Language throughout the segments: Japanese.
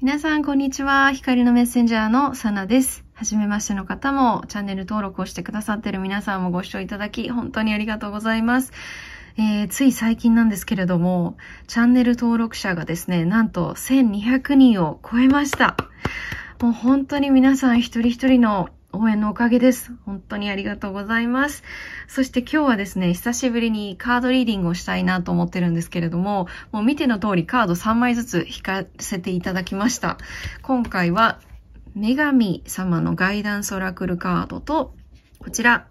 皆さん、こんにちは。光のメッセンジャーのサナです。はじめましての方も、チャンネル登録をしてくださってる皆さんもご視聴いただき、本当にありがとうございます。えー、つい最近なんですけれども、チャンネル登録者がですね、なんと1200人を超えました。もう本当に皆さん一人一人の応援のおかげです。本当にありがとうございます。そして今日はですね、久しぶりにカードリーディングをしたいなと思ってるんですけれども、もう見ての通りカード3枚ずつ引かせていただきました。今回は、女神様のガイダンスオラクルカードと、こちら、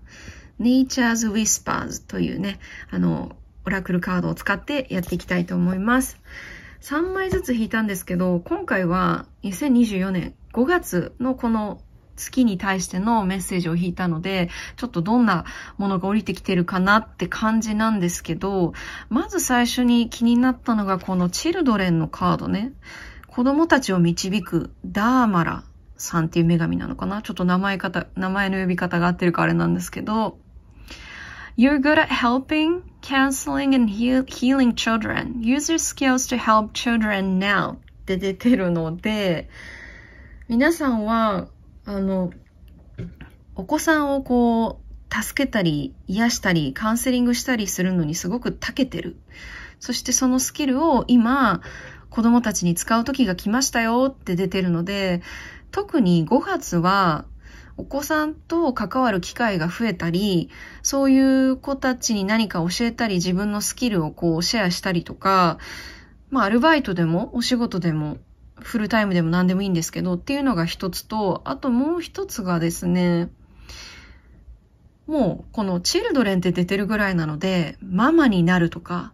Nature's Whispers というね、あの、オラクルカードを使ってやっていきたいと思います。3枚ずつ引いたんですけど、今回は2024年5月のこの月に対してのメッセージを引いたので、ちょっとどんなものが降りてきてるかなって感じなんですけど、まず最初に気になったのがこのチルドレンのカードね。子供たちを導くダーマラさんっていう女神なのかなちょっと名前方、名前の呼び方が合ってるかあれなんですけど、You're good at helping, counseling and heal, healing children. Use your skills to help children now って出てるので、皆さんはあの、お子さんをこう、助けたり、癒したり、カウンセリングしたりするのにすごく長けてる。そしてそのスキルを今、子供たちに使う時が来ましたよって出てるので、特に5月はお子さんと関わる機会が増えたり、そういう子たちに何か教えたり、自分のスキルをこうシェアしたりとか、まあアルバイトでもお仕事でもフルタイムでも何でもいいんですけど、っていうのが一つと、あともう一つがですね、もうこのチルドレンって出てるぐらいなので、ママになるとか、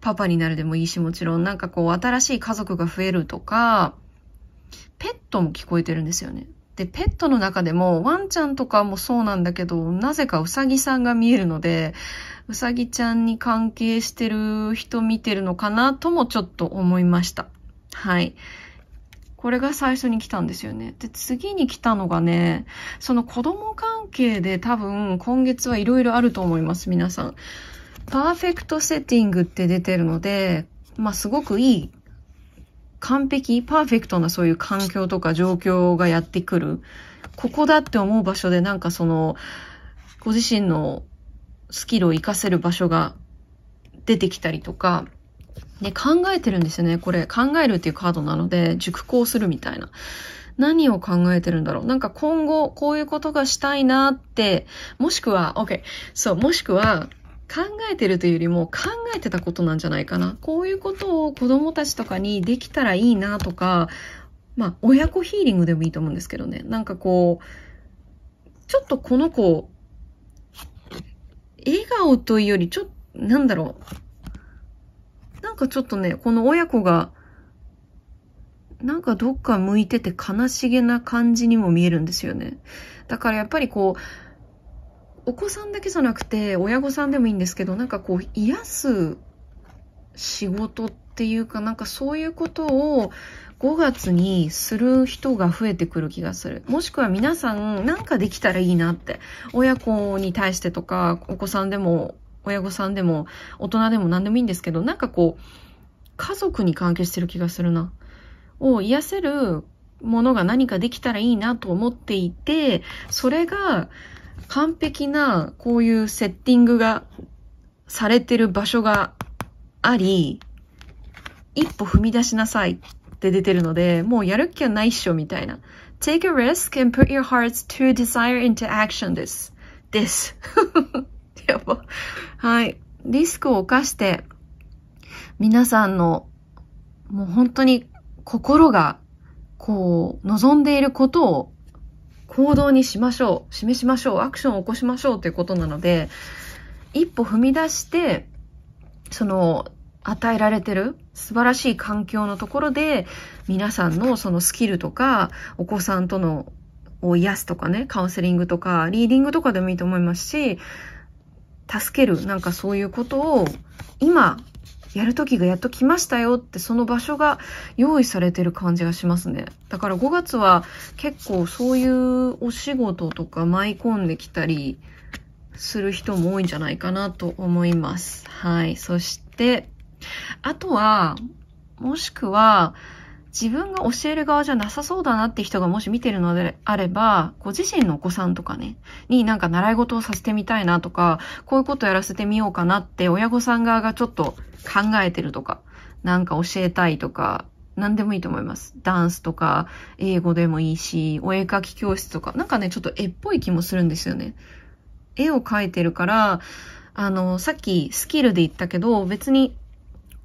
パパになるでもいいし、もちろんなんかこう新しい家族が増えるとか、ペットも聞こえてるんですよね。で、ペットの中でもワンちゃんとかもそうなんだけど、なぜかウサギさんが見えるので、ウサギちゃんに関係してる人見てるのかなともちょっと思いました。はい。これが最初に来たんですよね。で、次に来たのがね、その子供関係で多分今月はいろいろあると思います、皆さん。パーフェクトセッティングって出てるので、まあ、すごくいい、完璧、パーフェクトなそういう環境とか状況がやってくる。ここだって思う場所でなんかその、ご自身のスキルを活かせる場所が出てきたりとか、で、考えてるんですよね。これ、考えるっていうカードなので、熟考するみたいな。何を考えてるんだろうなんか今後、こういうことがしたいなって、もしくは、OK。そう、もしくは、考えてるというよりも考えてたことなんじゃないかな。こういうことを子供たちとかにできたらいいなとか、まあ、親子ヒーリングでもいいと思うんですけどね。なんかこう、ちょっとこの子、笑顔というより、ちょっと、なんだろう。なんかちょっとね、この親子が、なんかどっか向いてて悲しげな感じにも見えるんですよね。だからやっぱりこう、お子さんだけじゃなくて親御さんでもいいんですけど、なんかこう癒す仕事っていうかなんかそういうことを5月にする人が増えてくる気がする。もしくは皆さんなんかできたらいいなって。親子に対してとかお子さんでも親御さんでも大人でも何でもいいんですけど、なんかこう、家族に関係してる気がするな。を癒せるものが何かできたらいいなと思っていて、それが完璧なこういうセッティングがされてる場所があり、一歩踏み出しなさいって出てるので、もうやる気はないっしょみたいな。take a risk and put your hearts to desire into action です。です。やば。はい。リスクを冒して、皆さんの、もう本当に心が、こう、望んでいることを行動にしましょう、示しましょう、アクションを起こしましょうということなので、一歩踏み出して、その、与えられてる素晴らしい環境のところで、皆さんのそのスキルとか、お子さんとのを癒すとかね、カウンセリングとか、リーディングとかでもいいと思いますし、助ける、なんかそういうことを、今、やる時がやっと来ましたよってその場所が用意されてる感じがしますね。だから5月は結構そういうお仕事とか舞い込んできたりする人も多いんじゃないかなと思います。はい。そして、あとは、もしくは、自分が教える側じゃなさそうだなって人がもし見てるのであれば、ご自身のお子さんとかね、になんか習い事をさせてみたいなとか、こういうことやらせてみようかなって親御さん側がちょっと考えてるとか、なんか教えたいとか、何でもいいと思います。ダンスとか、英語でもいいし、お絵描き教室とか、なんかね、ちょっと絵っぽい気もするんですよね。絵を描いてるから、あの、さっきスキルで言ったけど、別に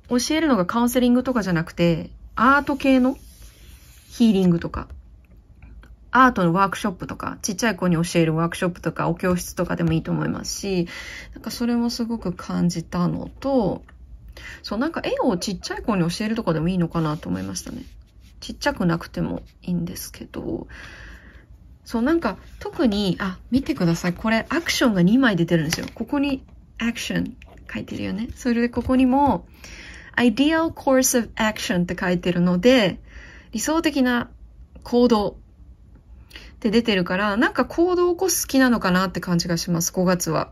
教えるのがカウンセリングとかじゃなくて、アート系のヒーリングとか、アートのワークショップとか、ちっちゃい子に教えるワークショップとか、お教室とかでもいいと思いますし、なんかそれもすごく感じたのと、そう、なんか絵をちっちゃい子に教えるとかでもいいのかなと思いましたね。ちっちゃくなくてもいいんですけど、そう、なんか特に、あ、見てください。これアクションが2枚出てるんですよ。ここにアクション書いてるよね。それでここにも、ideal course of action って書いてるので、理想的な行動って出てるから、なんか行動を起こす気なのかなって感じがします、5月は。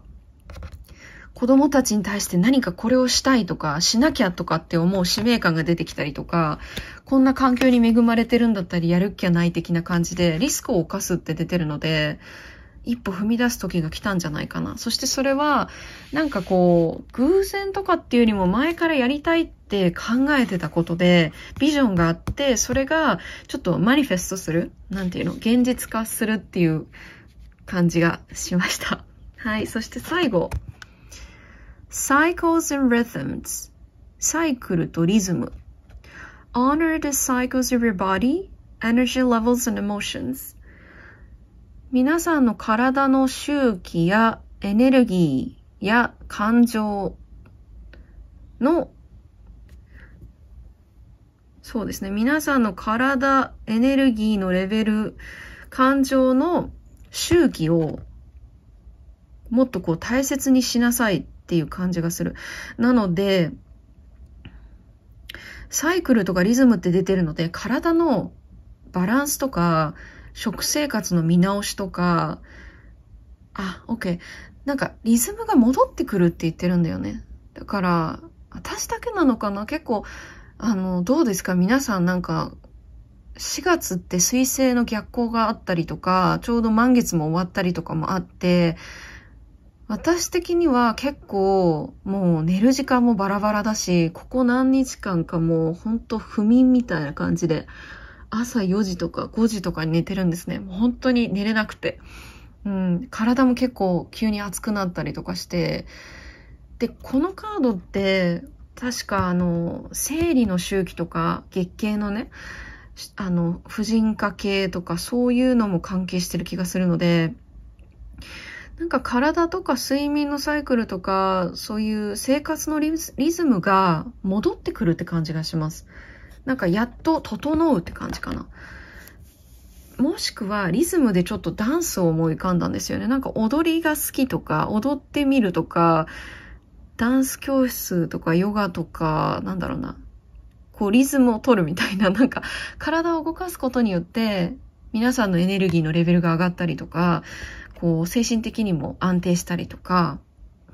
子供たちに対して何かこれをしたいとか、しなきゃとかって思う使命感が出てきたりとか、こんな環境に恵まれてるんだったり、やる気はない的な感じで、リスクを犯すって出てるので、一歩踏み出す時が来たんじゃないかな。そしてそれは、なんかこう、偶然とかっていうよりも前からやりたいって考えてたことで、ビジョンがあって、それがちょっとマニフェストする、なんていうの、現実化するっていう感じがしました。はい。そして最後。Cycles and Rhythms サイクルとリズム Honor the cycles of your body, energy levels and emotions 皆さんの体の周期やエネルギーや感情の、そうですね、皆さんの体、エネルギーのレベル、感情の周期をもっとこう大切にしなさいっていう感じがする。なので、サイクルとかリズムって出てるので、体のバランスとか、食生活の見直しとか、あ、OK。なんかリズムが戻ってくるって言ってるんだよね。だから、私だけなのかな結構、あの、どうですか皆さんなんか、4月って水星の逆行があったりとか、ちょうど満月も終わったりとかもあって、私的には結構もう寝る時間もバラバラだし、ここ何日間かもうほんと不眠みたいな感じで朝4時とか5時とかに寝てるんですね。もう本当に寝れなくて。うん、体も結構急に熱くなったりとかして、で、このカードって、確かあの、生理の周期とか、月経のね、あの、婦人科系とか、そういうのも関係してる気がするので、なんか体とか睡眠のサイクルとか、そういう生活のリズムが戻ってくるって感じがします。なんかやっと整うって感じかな。もしくはリズムでちょっとダンスを思い浮かんだんですよね。なんか踊りが好きとか、踊ってみるとか、ダンス教室とかヨガとか、なんだろうな。こうリズムを取るみたいな、なんか体を動かすことによって、皆さんのエネルギーのレベルが上がったりとか、こう精神的にも安定したりとか、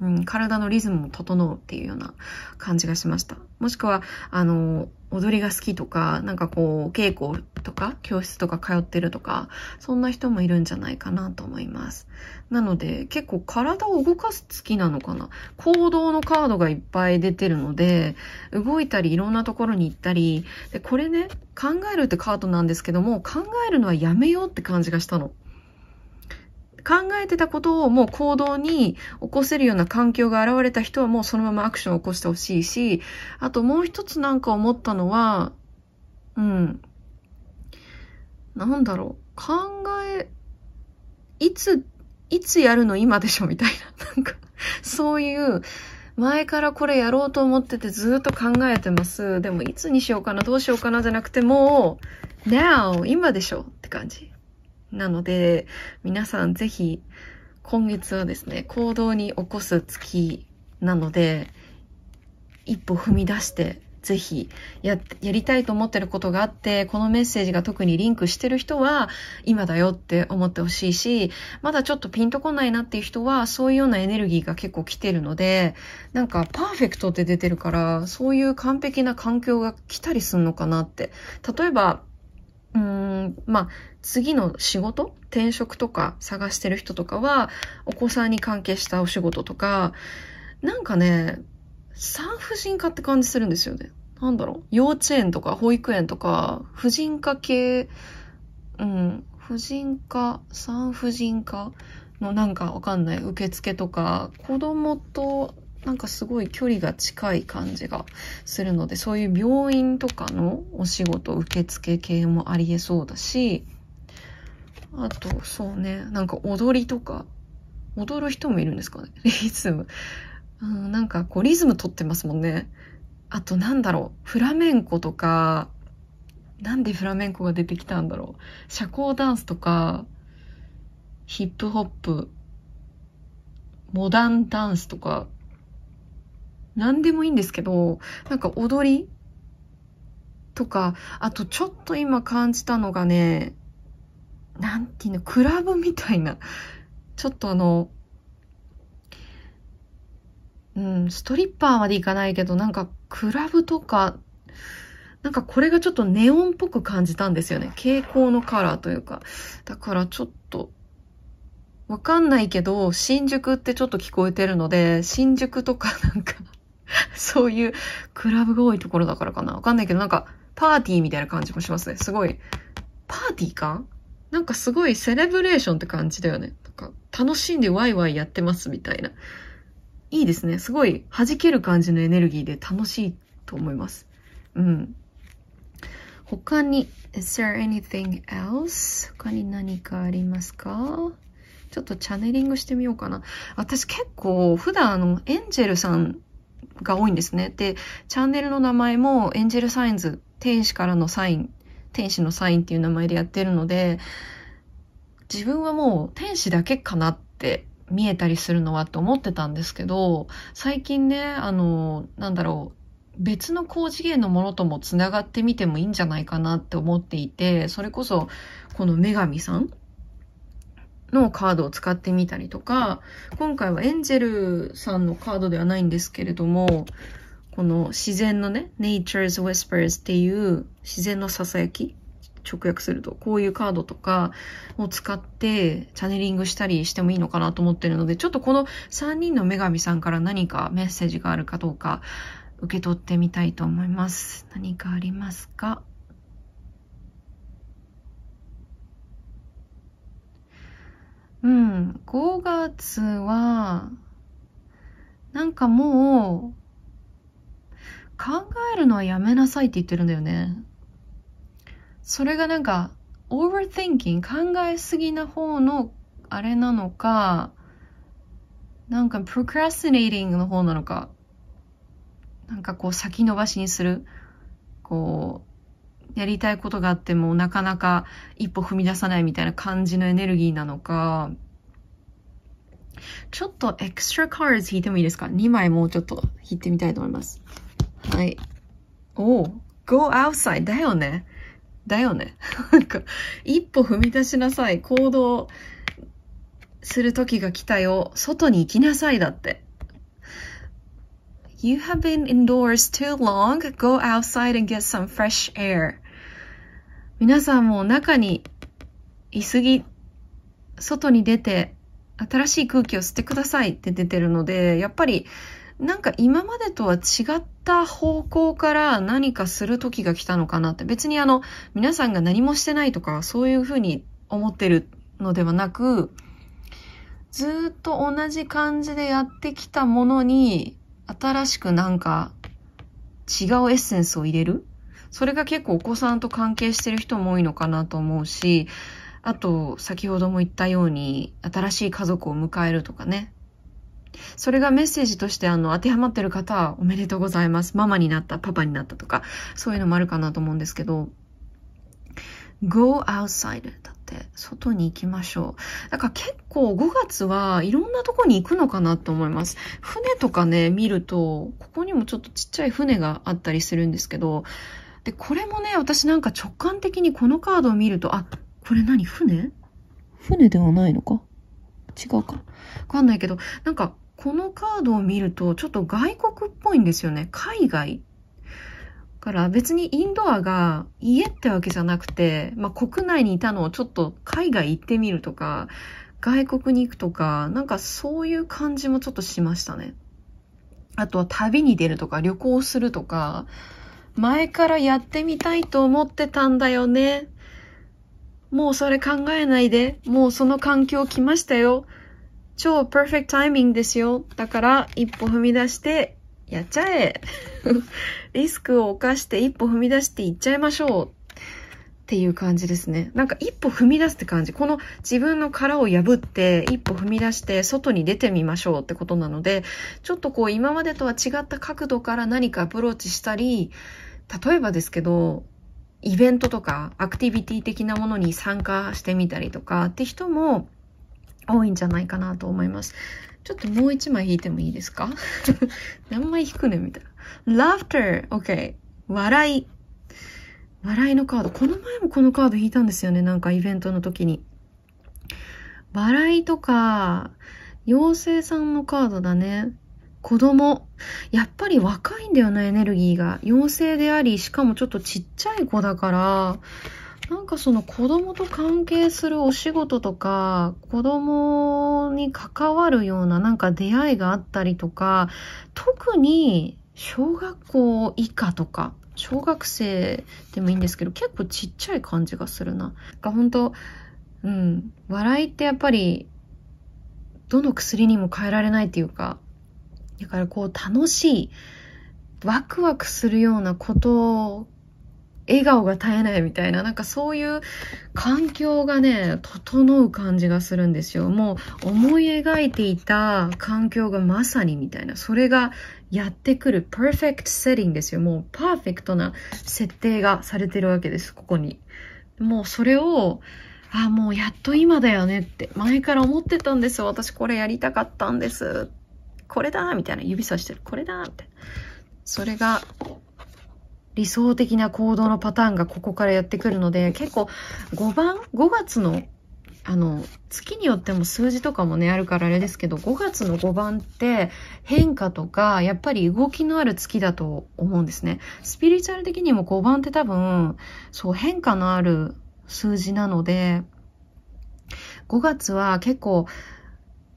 うん、体のリズムも整うっていうような感じがしました。もしくは、あの、踊りが好きとか、なんかこう、稽古とか、教室とか通ってるとか、そんな人もいるんじゃないかなと思います。なので、結構体を動かす好きなのかな。行動のカードがいっぱい出てるので、動いたりいろんなところに行ったり、で、これね、考えるってカードなんですけども、考えるのはやめようって感じがしたの。考えてたことをもう行動に起こせるような環境が現れた人はもうそのままアクションを起こしてほしいし、あともう一つなんか思ったのは、うん。なんだろう。考え、いつ、いつやるの今でしょみたいな。なんか、そういう、前からこれやろうと思っててずっと考えてます。でもいつにしようかな、どうしようかなじゃなくてもう、now! 今でしょって感じ。なので、皆さんぜひ、今月はですね、行動に起こす月なので、一歩踏み出して、ぜひや、やりたいと思ってることがあって、このメッセージが特にリンクしてる人は、今だよって思ってほしいし、まだちょっとピンとこないなっていう人は、そういうようなエネルギーが結構来てるので、なんかパーフェクトって出てるから、そういう完璧な環境が来たりすんのかなって。例えば、うーん、まあ、次の仕事転職とか探してる人とかは、お子さんに関係したお仕事とか、なんかね、産婦人科って感じするんですよね。なんだろう幼稚園とか保育園とか、婦人科系、うん、婦人科、産婦人科のなんかわかんない受付とか、子供となんかすごい距離が近い感じがするので、そういう病院とかのお仕事受付系もありえそうだし、あと、そうね、なんか踊りとか、踊る人もいるんですかね、リズム。うん、なんかこうリズム取ってますもんね。あとなんだろう、フラメンコとか、なんでフラメンコが出てきたんだろう。社交ダンスとか、ヒップホップ、モダンダンスとか、何でもいいんですけど、なんか踊りとか、あとちょっと今感じたのがね、なんていうの、クラブみたいな、ちょっとあの、うん、ストリッパーまでいかないけど、なんかクラブとか、なんかこれがちょっとネオンっぽく感じたんですよね。蛍光のカラーというか。だからちょっと、わかんないけど、新宿ってちょっと聞こえてるので、新宿とかなんか そういうクラブが多いところだからかな。わかんないけど、なんか、パーティーみたいな感じもしますね。すごい、パーティーかなんかすごいセレブレーションって感じだよね。なんか、楽しんでワイワイやってますみたいな。いいですね。すごい弾ける感じのエネルギーで楽しいと思います。うん。他に、is there anything else? 他に何かありますかちょっとチャネリングしてみようかな。私結構普段あのエンジェルさんが多いんですね。で、チャンネルの名前もエンジェルサインズ、天使からのサイン、天使のサインっていう名前でやってるので、自分はもう天使だけかなって見えたりするのはと思ってたんですけど、最近ね、あの、なんだろう、別の高次元のものともつながってみてもいいんじゃないかなって思っていて、それこそ、この女神さんのカードを使ってみたりとか、今回はエンジェルさんのカードではないんですけれども、この自然のね、Nature's Whispers っていう自然の囁き直訳すると、こういうカードとかを使ってチャネリングしたりしてもいいのかなと思ってるので、ちょっとこの3人の女神さんから何かメッセージがあるかどうか受け取ってみたいと思います。何かありますかうん、5月は、なんかもう、考えるのはやめなさいって言ってるんだよね。それがなんか、overthinking、考えすぎな方のあれなのか、なんか procrastinating の方なのか、なんかこう先延ばしにする、こう、やりたいことがあってもなかなか一歩踏み出さないみたいな感じのエネルギーなのか、ちょっとエクストラカード引いてもいいですか ?2 枚もうちょっと引いてみたいと思います。はい。おう、go outside だよね。だよね。なんか、一歩踏み出しなさい。行動する時が来たよ。外に行きなさいだって。You have been indoors too long. Go outside and get some fresh air. 皆さんも中にいすぎ、外に出て新しい空気を吸ってくださいって出てるので、やっぱりなんか今までとは違った方向から何かする時が来たのかなって。別にあの、皆さんが何もしてないとか、そういうふうに思ってるのではなく、ずっと同じ感じでやってきたものに、新しくなんか違うエッセンスを入れるそれが結構お子さんと関係してる人も多いのかなと思うし、あと、先ほども言ったように、新しい家族を迎えるとかね。それがメッセージとしてあの当てはまってる方はおめでとうございます。ママになった、パパになったとか、そういうのもあるかなと思うんですけど、go outside だ、外に行きましょう。だから結構5月はいろんなとこに行くのかなと思います。船とかね、見ると、ここにもちょっとちっちゃい船があったりするんですけど、で、これもね、私なんか直感的にこのカードを見ると、あ、これ何船船ではないのか違うかわかんないけど、なんかこのカードを見ると、ちょっと外国っぽいんですよね。海外から別にインドアが家ってわけじゃなくて、まあ、国内にいたのをちょっと海外行ってみるとか、外国に行くとか、なんかそういう感じもちょっとしましたね。あとは旅に出るとか旅行するとか、前からやってみたいと思ってたんだよね。もうそれ考えないで、もうその環境来ましたよ。超パーフェクトタイミングですよ。だから一歩踏み出してやっちゃえ。リスクを冒して一歩踏み出していっちゃいましょうっていう感じですね。なんか一歩踏み出すって感じ。この自分の殻を破って一歩踏み出して外に出てみましょうってことなので、ちょっとこう今までとは違った角度から何かアプローチしたり、例えばですけど、イベントとかアクティビティ的なものに参加してみたりとかって人も多いんじゃないかなと思います。ちょっともう一枚引いてもいいですか 何枚引くねみたいな。laughter, okay. 笑い。笑いのカード。この前もこのカード引いたんですよね。なんかイベントの時に。笑いとか、妖精さんのカードだね。子供。やっぱり若いんだよな、エネルギーが。妖精であり、しかもちょっとちっちゃい子だから、なんかその子供と関係するお仕事とか、子供に関わるようななんか出会いがあったりとか、特に小学校以下とか、小学生でもいいんですけど、結構ちっちゃい感じがするな。が本当うん、笑いってやっぱり、どの薬にも変えられないっていうか、だからこう楽しい、ワクワクするようなこと笑顔が絶えないみたいな、なんかそういう環境がね、整う感じがするんですよ。もう思い描いていた環境がまさにみたいな、それがやってくるパーフェクトセッティングですよ。もうパーフェクトな設定がされてるわけです、ここに。もうそれを、あもうやっと今だよねって、前から思ってたんです私これやりたかったんです。これだーみたいな、指さしてる。これだみたいな。それが理想的な行動のパターンがここからやってくるので、結構5番、5月のあの、月によっても数字とかもね、あるからあれですけど、5月の5番って変化とか、やっぱり動きのある月だと思うんですね。スピリチュアル的にも5番って多分、そう、変化のある数字なので、5月は結構、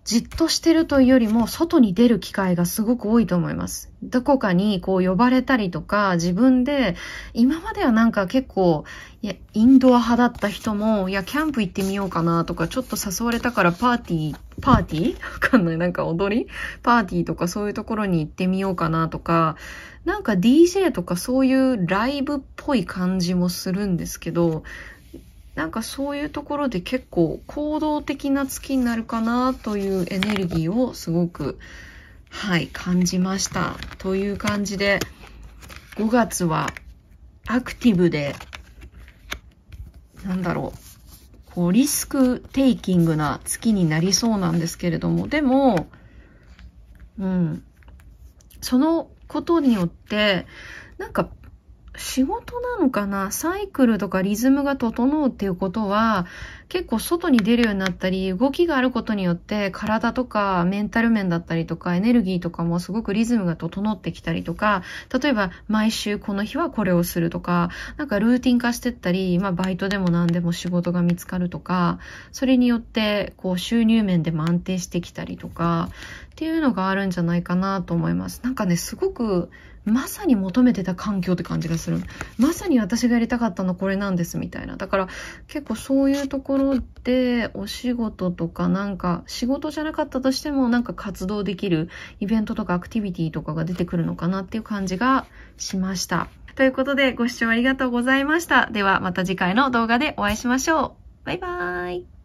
じっとしてるというよりも、外に出る機会がすごく多いと思います。どこかにこう呼ばれたりとか、自分で、今まではなんか結構、いや、インドア派だった人も、いや、キャンプ行ってみようかなとか、ちょっと誘われたからパーティー、パーティーわかんない。なんか踊りパーティーとかそういうところに行ってみようかなとか、なんか DJ とかそういうライブっぽい感じもするんですけど、なんかそういうところで結構行動的な月になるかなというエネルギーをすごく、はい、感じました。という感じで、5月はアクティブで、なんだろう、こうリスクテイキングな月になりそうなんですけれども、でも、うん、そのことによって、なんか仕事なのかなサイクルとかリズムが整うっていうことは結構外に出るようになったり動きがあることによって体とかメンタル面だったりとかエネルギーとかもすごくリズムが整ってきたりとか例えば毎週この日はこれをするとかなんかルーティン化してったり、まあ、バイトでも何でも仕事が見つかるとかそれによってこう収入面でも安定してきたりとかっていうのがあるんじゃないかなと思います。なんかねすごくまさに求めてた環境って感じがする。まさに私がやりたかったのこれなんですみたいな。だから結構そういうところでお仕事とかなんか仕事じゃなかったとしてもなんか活動できるイベントとかアクティビティとかが出てくるのかなっていう感じがしました。ということでご視聴ありがとうございました。ではまた次回の動画でお会いしましょう。バイバーイ。